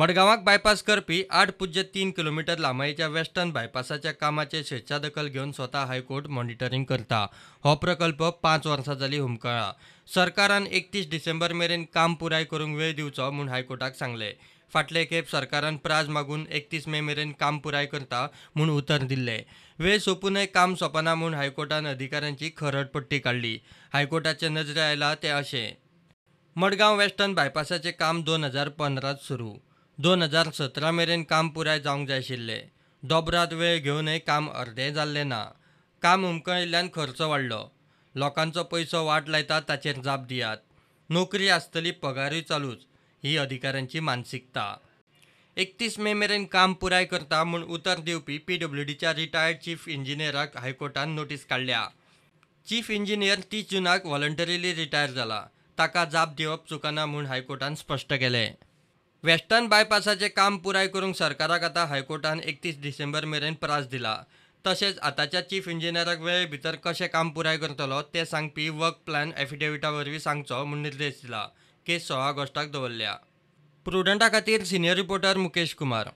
मडगांवाक bypass करपी आठ पुज्य तीन kilometre लांबायेच्या western बायपासाच्या कामाचे स्वेच्छा दखल घेवन स्वता हायकोर्ट मॉनिटरींग करता हो प्रकल्प पाच वर्सां जाली हुमकळा सरकारान एकतीस डिसेंबर मेरेन काम पुराय करूंक वेळ दिवचो म्हूण हायकोर्टाक सांगले फाटले खेप सरकारान प्राज मागून एकतीस मे मेरेन काम पुराय करता म्हूण उतर दिले वेळ सोपूनय काम सोपना म्हूण हायकोर्टान अधिकाऱ्यांची खरडपट्टी काढली हायकोर्टाचे नजरे आयला ते अशें मडगांव वेस्टर्न बायपासाचें काम दोन हजार पंदरात सुरू दोन हजार सतरा मेरेन काम पुराय जावंक जाय आशिल्लें दोबरात वेळ घेवनय काम अर्धे जाल्लें ना काम हुमकळिल्ल्यान खर्च वाडलो लोकांचो पयसो वाट लायतात ताचेर जाप दियात नोकरी आसतली पगारूय चालूच ही अधिकाऱ्यांची मानसिकता एकतीस मे मेरेन काम पुराय करता म्हूण उतर दिवपी पी डब्ल्यू डीच्या रिटायर्ड चीफ इंजिनियराक हायकोर्टान नोटीस काडल्या चीफ इंजिनियर तीस जुनाक व्हॉलंटरीली रिटायर जाला ताका जाप दिवप चुकना म्हूण हायकोर्टान स्पश्ट केलें वेस्टर्न बायपासाचे काम पुराय करूंक सरकाराक आता हायकोर्टान एकतीस डिसेंबर मेरेन प्रास दिला तशेंच आतांच्या चीफ इंजिनियराक वेळे भितर कशें काम पुराय करतलो तें सांगपी वर्क प्लॅन एफिडेविटा वरवीं सांगचो म्हूण निर्देश दिला केस सोळा ऑगस्टाक दवरल्या प्रुडंटा खातीर सिनियर रिपोर्टर मुकेश कुमार